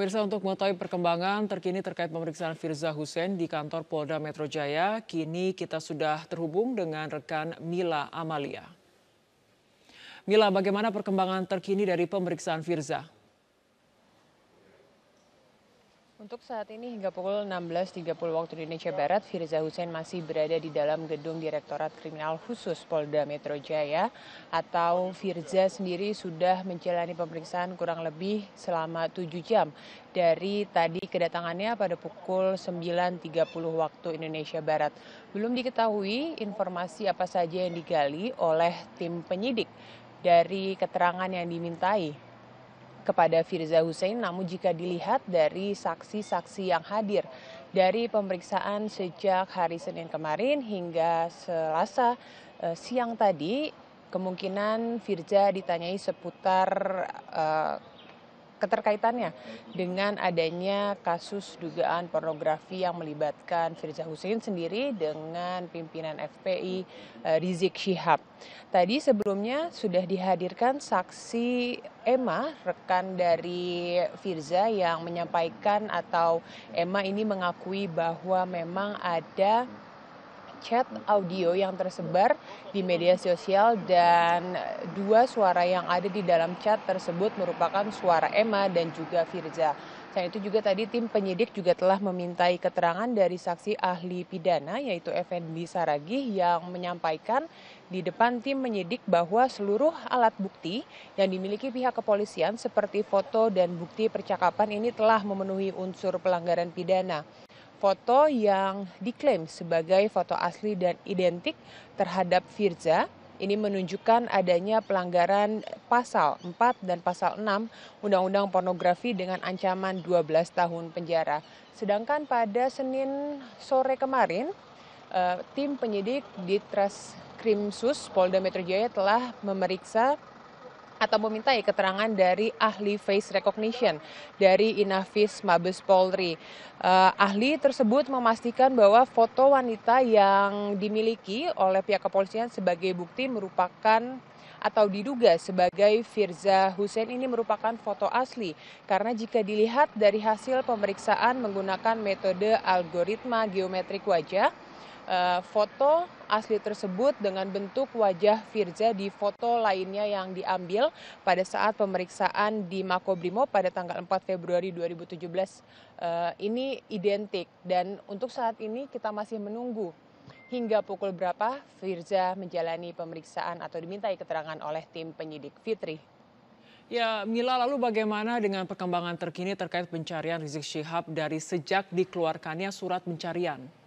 Pemirsa untuk mengetahui perkembangan terkini terkait pemeriksaan Firza Hussein di kantor Polda Metro Jaya, kini kita sudah terhubung dengan rekan Mila Amalia. Mila, bagaimana perkembangan terkini dari pemeriksaan Firza? Untuk saat ini hingga pukul 16.30 waktu Indonesia Barat, Firza Hussein masih berada di dalam gedung Direktorat Kriminal Khusus Polda Metro Jaya atau Firza sendiri sudah menjalani pemeriksaan kurang lebih selama 7 jam dari tadi kedatangannya pada pukul 9.30 waktu Indonesia Barat. Belum diketahui informasi apa saja yang digali oleh tim penyidik dari keterangan yang dimintai kepada Firza Hussein. Namun jika dilihat dari saksi-saksi yang hadir dari pemeriksaan sejak hari Senin kemarin hingga Selasa eh, siang tadi, kemungkinan Firza ditanyai seputar eh, keterkaitannya dengan adanya kasus dugaan pornografi yang melibatkan Firza Hussein sendiri dengan pimpinan FPI eh, Rizik Syihab. Tadi sebelumnya sudah dihadirkan saksi Emma, rekan dari Firza yang menyampaikan atau Emma ini mengakui bahwa memang ada chat audio yang tersebar di media sosial dan dua suara yang ada di dalam chat tersebut merupakan suara Emma dan juga Firza. Selain itu juga tadi tim penyidik juga telah memintai keterangan dari saksi ahli pidana yaitu Effendi Saragih yang menyampaikan di depan tim penyidik bahwa seluruh alat bukti yang dimiliki pihak kepolisian seperti foto dan bukti percakapan ini telah memenuhi unsur pelanggaran pidana foto yang diklaim sebagai foto asli dan identik terhadap Firza. Ini menunjukkan adanya pelanggaran pasal 4 dan pasal 6 Undang-Undang Pornografi dengan ancaman 12 tahun penjara. Sedangkan pada Senin sore kemarin, eh, tim penyidik di Treskrimsus Polda Metro Jaya telah memeriksa atau memintai keterangan dari ahli face recognition dari Inafis Mabes Polri. Uh, ahli tersebut memastikan bahwa foto wanita yang dimiliki oleh pihak kepolisian sebagai bukti merupakan atau diduga sebagai Firza Hussein ini merupakan foto asli karena jika dilihat dari hasil pemeriksaan menggunakan metode algoritma geometrik wajah Eh, foto asli tersebut dengan bentuk wajah Firza di foto lainnya yang diambil pada saat pemeriksaan di Makobrimo pada tanggal 4 Februari 2017 eh, ini identik dan untuk saat ini kita masih menunggu hingga pukul berapa Firza menjalani pemeriksaan atau dimintai keterangan oleh tim penyidik Fitri. Ya, Mila, lalu bagaimana dengan perkembangan terkini terkait pencarian Rizik Syihab dari sejak dikeluarkannya surat pencarian?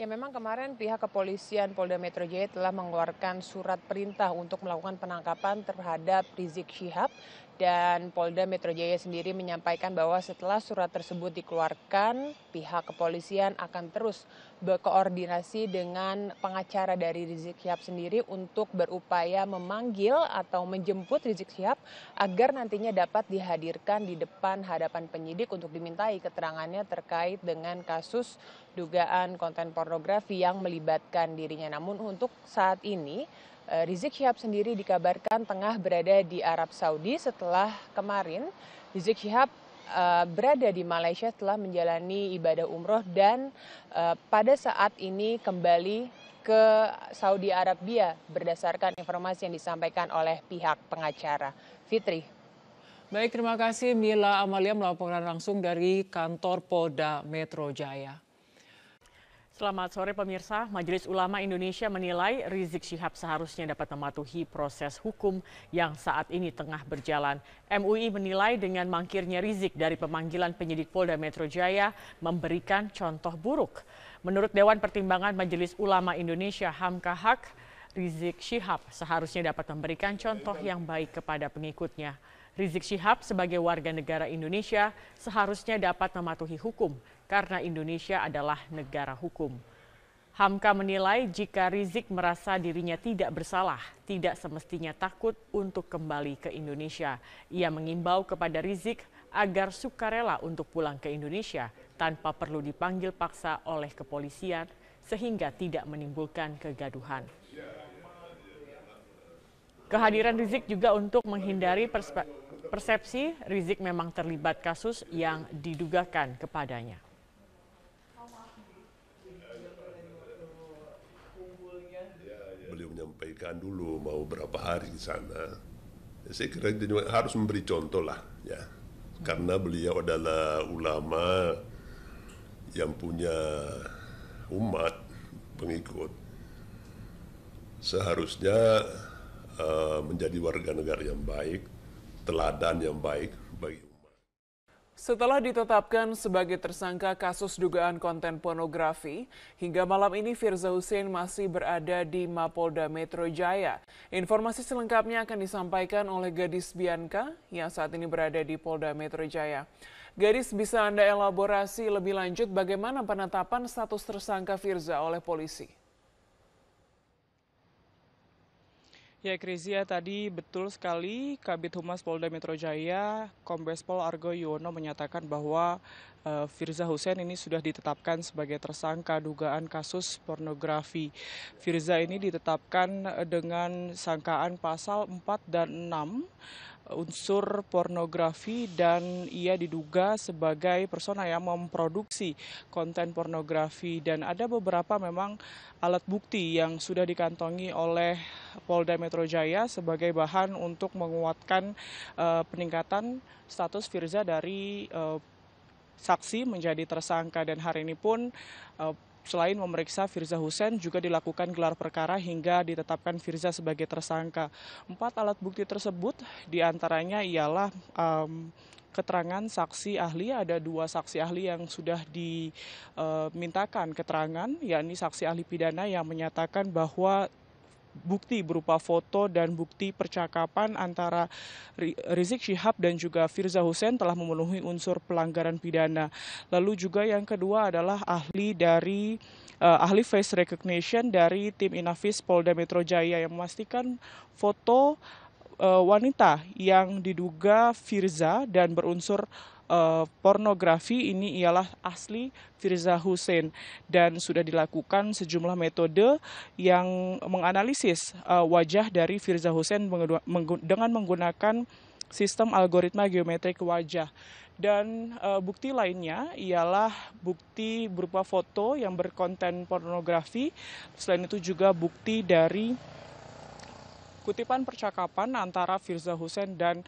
Ya memang kemarin pihak kepolisian Polda Metro Jaya telah mengeluarkan surat perintah untuk melakukan penangkapan terhadap Rizik Syihab dan Polda Metro Jaya sendiri menyampaikan bahwa setelah surat tersebut dikeluarkan, pihak kepolisian akan terus berkoordinasi dengan pengacara dari Rizik Syihab sendiri untuk berupaya memanggil atau menjemput Rizik Syihab agar nantinya dapat dihadirkan di depan hadapan penyidik untuk dimintai keterangannya terkait dengan kasus dugaan konten pornografi yang melibatkan dirinya. Namun untuk saat ini Eh, Rizik Syihab sendiri dikabarkan tengah berada di Arab Saudi setelah kemarin Rizik Syihab eh, berada di Malaysia setelah menjalani ibadah umroh dan eh, pada saat ini kembali ke Saudi Arabia berdasarkan informasi yang disampaikan oleh pihak pengacara. Fitri. Baik, terima kasih Mila Amalia melaporkan langsung dari kantor Polda Metro Jaya. Selamat sore pemirsa, Majelis Ulama Indonesia menilai Rizik Syihab seharusnya dapat mematuhi proses hukum yang saat ini tengah berjalan. MUI menilai dengan mangkirnya Rizik dari pemanggilan penyidik Polda Metro Jaya memberikan contoh buruk. Menurut Dewan Pertimbangan Majelis Ulama Indonesia Hamka hak Rizik Syihab seharusnya dapat memberikan contoh yang baik kepada pengikutnya. Rizik Syihab sebagai warga negara Indonesia seharusnya dapat mematuhi hukum karena Indonesia adalah negara hukum. Hamka menilai jika Rizik merasa dirinya tidak bersalah, tidak semestinya takut untuk kembali ke Indonesia. Ia mengimbau kepada Rizik agar sukarela untuk pulang ke Indonesia tanpa perlu dipanggil paksa oleh kepolisian sehingga tidak menimbulkan kegaduhan. Kehadiran Rizik juga untuk menghindari perspektif persepsi Rizik memang terlibat kasus yang didugakan kepadanya. Beliau menyampaikan dulu mau berapa hari di sana. Saya kira harus memberi contoh lah ya, karena beliau adalah ulama yang punya umat pengikut. Seharusnya uh, menjadi warga negara yang baik, teladan yang baik bagi umat. Setelah ditetapkan sebagai tersangka kasus dugaan konten pornografi, hingga malam ini Firza Hussein masih berada di Mapolda Metro Jaya. Informasi selengkapnya akan disampaikan oleh gadis Bianca yang saat ini berada di Polda Metro Jaya. Gadis, bisa Anda elaborasi lebih lanjut bagaimana penetapan status tersangka Firza oleh polisi? Ya, Krizia, ya, tadi betul sekali Kabit Humas Polda Metro Jaya, Kombes Pol Argo Yuwono menyatakan bahwa uh, Firza Hussein ini sudah ditetapkan sebagai tersangka dugaan kasus pornografi. Firza ini ditetapkan eh, dengan sangkaan pasal 4 dan 6 unsur pornografi dan ia diduga sebagai persona yang memproduksi konten pornografi dan ada beberapa memang alat bukti yang sudah dikantongi oleh Polda Metro Jaya sebagai bahan untuk menguatkan uh, peningkatan status Firza dari uh, saksi menjadi tersangka dan hari ini pun uh, selain memeriksa Firza Hussein juga dilakukan gelar perkara hingga ditetapkan Firza sebagai tersangka. Empat alat bukti tersebut diantaranya ialah um, keterangan saksi ahli ada dua saksi ahli yang sudah dimintakan eh, keterangan yakni saksi ahli pidana yang menyatakan bahwa bukti berupa foto dan bukti percakapan antara Rizik Syihab dan juga Firza Hussein telah memenuhi unsur pelanggaran pidana. Lalu juga yang kedua adalah ahli dari uh, ahli face recognition dari tim Inafis Polda Metro Jaya yang memastikan foto uh, wanita yang diduga Firza dan berunsur uh, pornografi ini ialah asli Firza Hussein dan sudah dilakukan sejumlah metode yang menganalisis uh, wajah dari Firza Hussein dengan menggunakan sistem algoritma geometrik wajah. Dan e, bukti lainnya ialah bukti berupa foto yang berkonten pornografi. Selain itu juga bukti dari kutipan percakapan antara Firza Hussein dan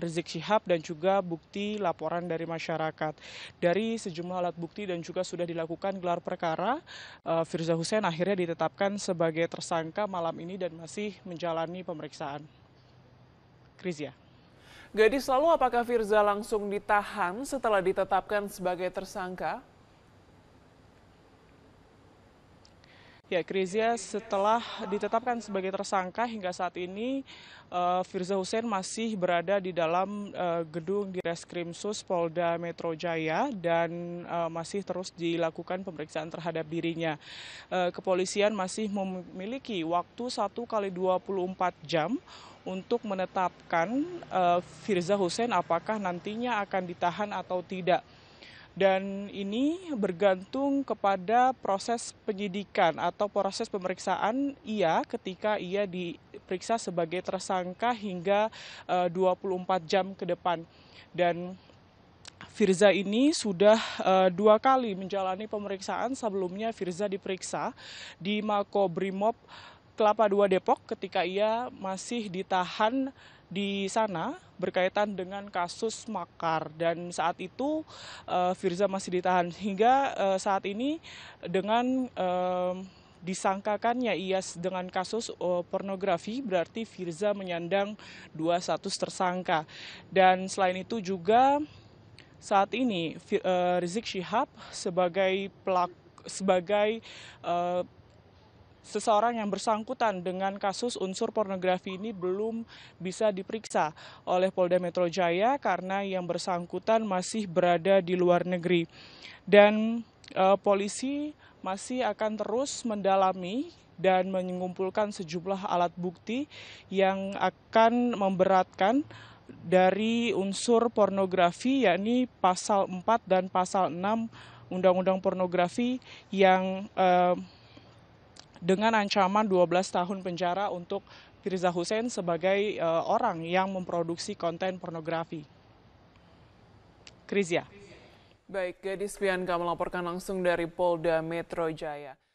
Rizik Syihab dan juga bukti laporan dari masyarakat. Dari sejumlah alat bukti dan juga sudah dilakukan gelar perkara, eh, Firza Hussein akhirnya ditetapkan sebagai tersangka malam ini dan masih menjalani pemeriksaan. Krizia. Gadis lalu apakah Firza langsung ditahan setelah ditetapkan sebagai tersangka? Ya, Krizia setelah ditetapkan sebagai tersangka hingga saat ini uh, Firza Hussein masih berada di dalam uh, gedung di Sus Polda Metro Jaya dan uh, masih terus dilakukan pemeriksaan terhadap dirinya. Uh, kepolisian masih memiliki waktu 1 kali 24 jam untuk menetapkan uh, Firza Hussein apakah nantinya akan ditahan atau tidak dan ini bergantung kepada proses penyidikan atau proses pemeriksaan ia ketika ia diperiksa sebagai tersangka hingga 24 eh, jam ke depan. Dan Firza ini sudah uh, dua kali menjalani pemeriksaan. Sebelumnya Firza diperiksa di Mako Makobrimob Kelapa II Depok ketika ia masih ditahan di sana berkaitan dengan kasus makar dan saat itu uh, Firza masih ditahan hingga uh, saat ini dengan uh, disangkakannya ia dengan kasus uh, pornografi berarti Firza menyandang dua status tersangka dan selain itu juga saat ini uh, Rizik Syihab sebagai pelaku sebagai uh, seseorang yang bersangkutan dengan kasus unsur pornografi ini belum bisa diperiksa oleh Polda Metro Jaya karena yang bersangkutan masih berada di luar negeri. Dan e, polisi masih akan terus mendalami dan mengumpulkan sejumlah alat bukti yang akan memberatkan dari unsur pornografi yakni pasal 4 dan pasal 6 Undang-Undang Pornografi yang eh, dengan ancaman 12 tahun penjara untuk Firza Hussein sebagai uh, orang yang memproduksi konten pornografi. Krizia. Baik, Gadis Bianca melaporkan langsung dari Polda Metro Jaya.